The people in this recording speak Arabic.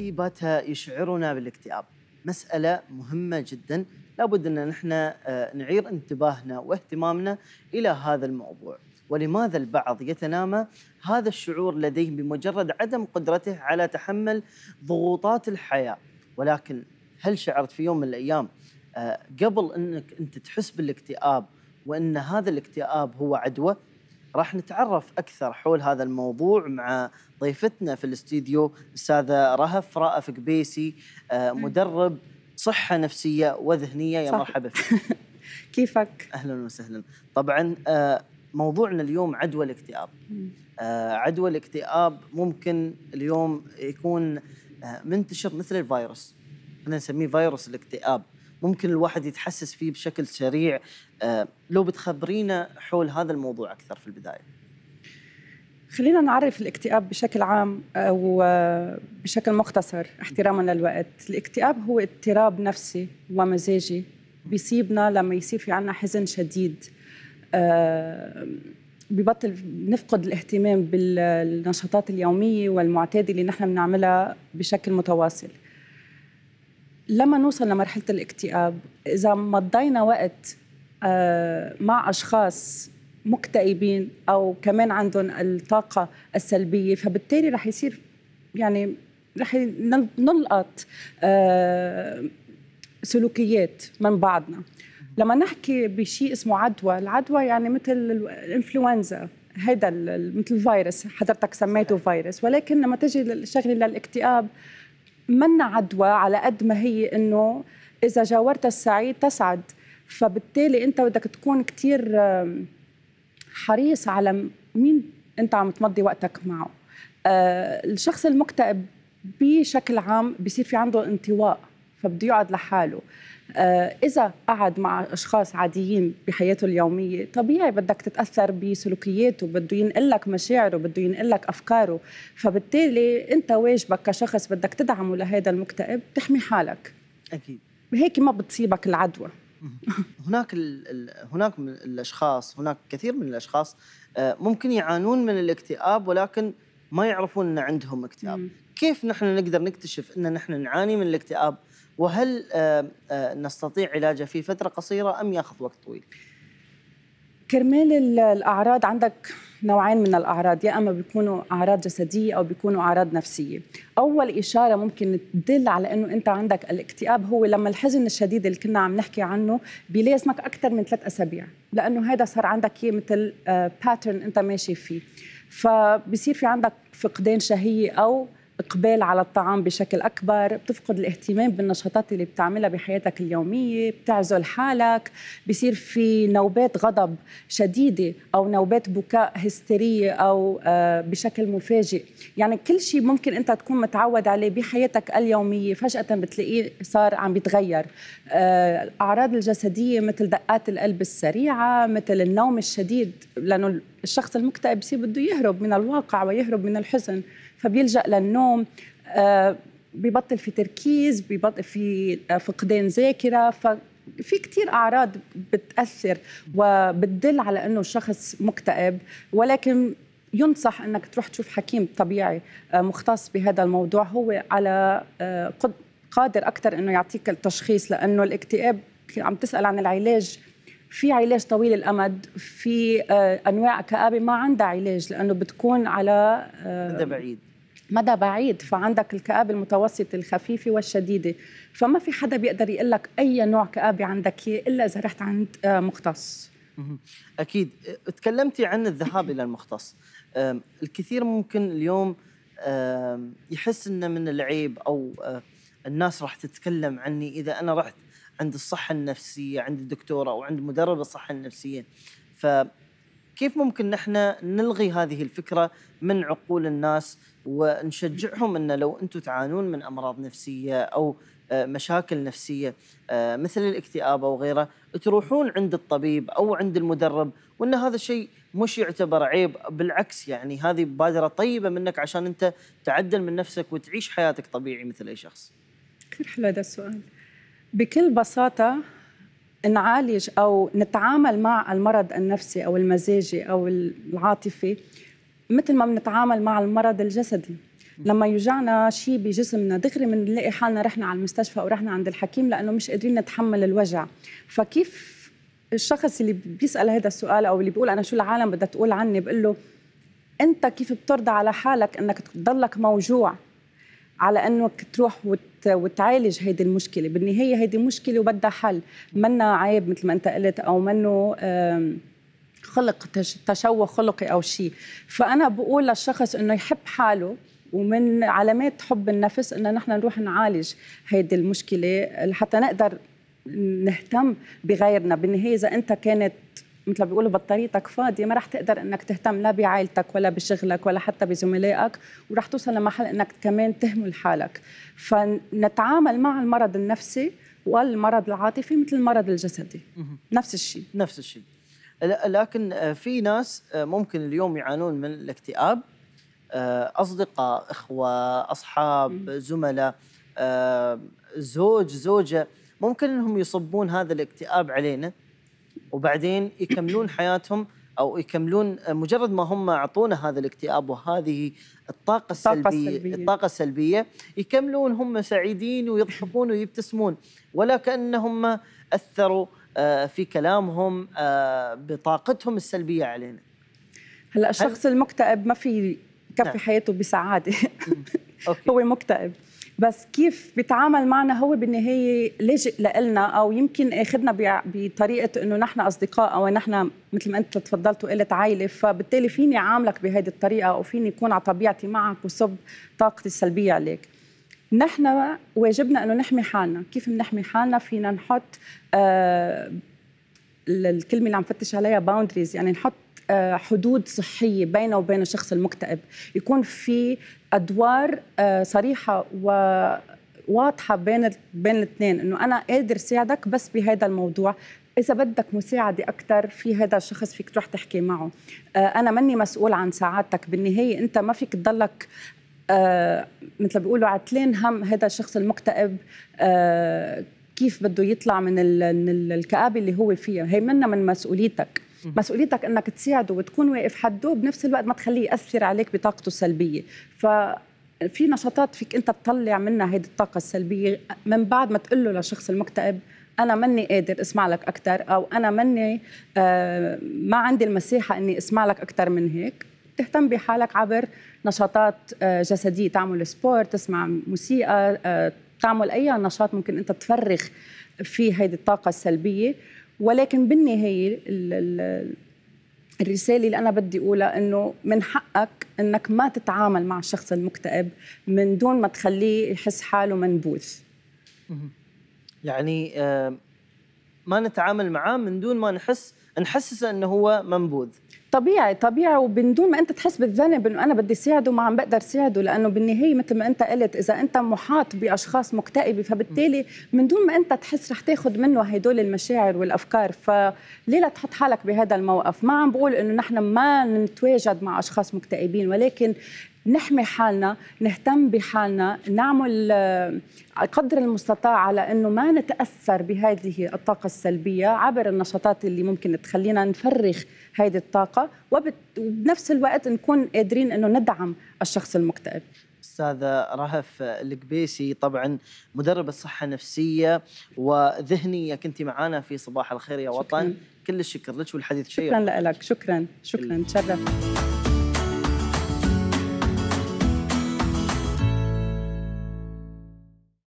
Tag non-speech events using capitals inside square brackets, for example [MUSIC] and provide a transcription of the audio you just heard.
بات يشعرنا بالاكتئاب مسألة مهمة جدا لابد أن نحن آه، نعير انتباهنا واهتمامنا إلى هذا الموضوع ولماذا البعض يتنامى هذا الشعور لديه بمجرد عدم قدرته على تحمل ضغوطات الحياة ولكن هل شعرت في يوم من الأيام آه، قبل أنك أنت تحس بالاكتئاب وأن هذا الاكتئاب هو عدوى راح نتعرف اكثر حول هذا الموضوع مع ضيفتنا في الاستديو الاستاذه رهف رائف قبيسي آه، مدرب صحه نفسيه وذهنيه يا مرحبا فيك [LAUGHS] كيفك اهلا وسهلا طبعا آه، موضوعنا اليوم عدوى الاكتئاب آه، عدوى الاكتئاب ممكن اليوم يكون منتشر مثل الفيروس احنا نسميه فيروس الاكتئاب ممكن الواحد يتحسس فيه بشكل سريع آه، لو بتخبرينا حول هذا الموضوع أكثر في البداية خلينا نعرف الاكتئاب بشكل عام آه، وبشكل آه، مختصر احتراما للوقت الاكتئاب هو اضطراب نفسي ومزاجي بيصيبنا لما يصير في عنا حزن شديد ببطل نفقد الاهتمام بالنشاطات اليومية والمعتادة اللي نحن بنعملها بشكل متواصل لما نوصل لمرحله الاكتئاب اذا مضينا وقت آه، مع اشخاص مكتئبين او كمان عندهم الطاقه السلبيه فبالتالي رح يصير يعني رح نلقط آه، سلوكيات من بعضنا لما نحكي بشيء اسمه عدوى العدوى يعني مثل الانفلونزا هذا مثل الفيروس حضرتك سميته فيروس ولكن لما تجي الشغله للاكتئاب منا عدوى على قد ما هي انه اذا جاورت السعيد تسعد فبالتالي انت بدك تكون كثير حريص على مين انت عم تمضي وقتك معه آه، الشخص المكتئب بشكل عام بيصير في عنده انطواء فبده يقعد لحاله آه، إذا قعد مع أشخاص عاديين بحياته اليومية طبيعي بدك تتأثر بسلوكياته بده ينقل لك مشاعره بده ينقل لك أفكاره فبالتالي أنت واجبك كشخص بدك تدعمه لهذا المكتئب تحمي حالك أكيد هيك ما بتصيبك العدوى هناك ال ال هناك من الاشخاص هناك كثير من الاشخاص آه، ممكن يعانون من الاكتئاب ولكن ما يعرفون ان عندهم اكتئاب مم. كيف نحن نقدر نكتشف ان نحن نعاني من الاكتئاب وهل نستطيع علاجه في فتره قصيره ام ياخذ وقت طويل كرمال الاعراض عندك نوعين من الاعراض يا اما بيكونوا اعراض جسديه او بيكونوا اعراض نفسيه اول اشاره ممكن تدل على انه انت عندك الاكتئاب هو لما الحزن الشديد اللي كنا عم نحكي عنه بيلازمك اكثر من ثلاث اسابيع لانه هذا صار عندك مثل باترن آه، انت ماشي فيه فبصير في عندك فقدان شهية أو اقبال على الطعام بشكل اكبر بتفقد الاهتمام بالنشاطات اللي بتعملها بحياتك اليوميه بتعزل حالك بصير في نوبات غضب شديده او نوبات بكاء هستيريه او آه، بشكل مفاجئ يعني كل شيء ممكن انت تكون متعود عليه بحياتك اليوميه فجاه بتلاقيه صار عم بيتغير الاعراض آه، الجسديه مثل دقات القلب السريعه مثل النوم الشديد لانه الشخص المكتئب بصير بده يهرب من الواقع ويهرب من الحزن فبيلجأ للنوم آه، ببطل في تركيز ببطل في آه، فقدان ذاكره في كثير أعراض بتأثر وبتدل على أنه الشخص مكتئب ولكن ينصح أنك تروح تشوف حكيم طبيعي آه، مختص بهذا الموضوع هو على قادر أكثر أنه يعطيك التشخيص لأنه الاكتئاب عم تسأل عن العلاج في علاج طويل الامد في انواع كابه ما عندها علاج لانه بتكون على مدى بعيد مدى بعيد فعندك الكآبة المتوسطة الخفيفة والشديدة فما في حدا بيقدر يقول لك أي نوع كآبة عندك إلا إذا رحت عند آه، مختص أكيد تكلمتي عن الذهاب إلى المختص الكثير ممكن اليوم يحس أنه من العيب أو آه، الناس راح تتكلم عني إذا أنا رحت عند الصحة النفسية عند الدكتورة أو عند مدرب الصحة النفسية كيف ممكن نحن نلغي هذه الفكرة من عقول الناس ونشجعهم أن لو أنتم تعانون من أمراض نفسية أو آه، مشاكل نفسية آه، مثل الاكتئاب أو غيره تروحون عند الطبيب أو عند المدرب وأن هذا الشيء مش يعتبر عيب بالعكس يعني هذه بادره طيبة منك عشان أنت تعدل من نفسك وتعيش حياتك طبيعي مثل أي شخص كثير حلو هذا السؤال بكل بساطة نعالج او نتعامل مع المرض النفسي او المزاجي او العاطفي مثل ما بنتعامل مع المرض الجسدي لما يوجعنا شيء بجسمنا دغري بنلاقي حالنا رحنا على المستشفى او رحنا عند الحكيم لانه مش قادرين نتحمل الوجع فكيف الشخص اللي بيسال هذا السؤال او اللي بيقول انا شو العالم بدها تقول عني بقول له انت كيف بترضى على حالك انك تضلك موجوع على انك تروح وتعالج هيدي المشكله بالنهايه هيدي مشكله وبدها حل منا عيب مثل ما انت قلت او منه خلق تشوه خلقي او شيء فانا بقول للشخص انه يحب حاله ومن علامات حب النفس ان نحن نروح نعالج هيدي المشكله لحتى نقدر نهتم بغيرنا بالنهايه اذا انت كانت مثل ما بيقولوا بطاريتك فاضيه ما رح تقدر انك تهتم لا بعائلتك ولا بشغلك ولا حتى بزملائك ورح توصل لمحل انك كمان تهمل حالك فنتعامل مع المرض النفسي والمرض العاطفي مثل المرض الجسدي نفس الشيء نفس الشيء لكن آه، في ناس آه، ممكن اليوم يعانون من الاكتئاب آه، اصدقاء اخوه اصحاب زملاء زوج زوجه ممكن انهم يصبون هذا الاكتئاب علينا وبعدين [COUGHS] يكملون حياتهم او يكملون مجرد ما هم اعطونا هذا الاكتئاب وهذه الطاقه السلبيه, السلبية. الطاقه السلبيه يكملون هم سعيدين ويضحكون ويبتسمون ولا كانهم اثروا آه، في كلامهم آه، بطاقتهم السلبيه علينا هلا الشخص هل... المكتئب ما في كفي نعم. حياته بسعاده [LAUGHS] هو مكتئب بس كيف بيتعامل معنا هو بالنهايه لاجئ لنا او يمكن اخذنا بطريقه انه نحن اصدقاء او نحن مثل ما انت تفضلت وقلت عائله فبالتالي فيني عاملك بهذه الطريقه او فيني اكون على طبيعتي معك وصب طاقتي السلبيه عليك نحن واجبنا انه نحمي حالنا كيف بنحمي حالنا فينا نحط آه الكلمه اللي عم فتش عليها باوندريز يعني نحط آه، حدود صحية بينه وبين الشخص المكتئب يكون في أدوار آه، صريحة و واضحة بين بين الاثنين انه انا قادر ساعدك بس بهذا الموضوع إذا بدك مساعدة أكثر في هذا الشخص فيك تروح تحكي معه آه، أنا مني مسؤول عن سعادتك بالنهاية أنت ما فيك تضلك آه مثل بيقولوا عتلين هم هذا الشخص المكتئب آه كيف بده يطلع من الكآبة اللي هو فيها هي منا من مسؤوليتك مسؤوليتك انك تساعده وتكون واقف حده بنفس الوقت ما تخليه ياثر عليك بطاقته السلبيه ف في نشاطات فيك انت تطلع منها هيدي الطاقه السلبيه من بعد ما تقول له للشخص المكتئب انا ماني قادر اسمع لك اكثر او انا ماني آه ما عندي المساحه اني اسمع لك اكثر من هيك تهتم بحالك عبر نشاطات آه جسديه تعمل سبورت تسمع موسيقى آه تعمل اي نشاط ممكن انت تفرغ فيه هيدي الطاقه السلبيه ولكن بالنهايه الرساله اللي انا بدي اقولها انه من حقك انك ما تتعامل مع الشخص المكتئب من دون ما تخليه يحس حاله منبوذ يعني آه، ما نتعامل معاه من دون ما نحس نحسسه انه هو منبوذ طبيعي طبيعي وبدون ما انت تحس بالذنب انه انا بدي ساعده ما عم بقدر ساعده لانه بالنهايه مثل ما انت قلت اذا انت محاط باشخاص مكتئبه فبالتالي من دون ما انت تحس رح تاخذ منه هدول المشاعر والافكار فليه لا تحط حالك بهذا الموقف ما عم بقول انه نحن ما نتواجد مع اشخاص مكتئبين ولكن نحمي حالنا نهتم بحالنا نعمل آه، قدر المستطاع على انه ما نتاثر بهذه الطاقه السلبيه عبر النشاطات اللي ممكن تخلينا نفرخ هذه الطاقه وبنفس الوقت نكون قادرين انه ندعم الشخص المكتئب استاذه رهف القبيسي طبعا مدربه صحه نفسيه وذهنيه كنت معنا في صباح الخير يا وطن شكراً. كل الشكر لك والحديث شيق شكرا لك شكرا شكرا تشرفت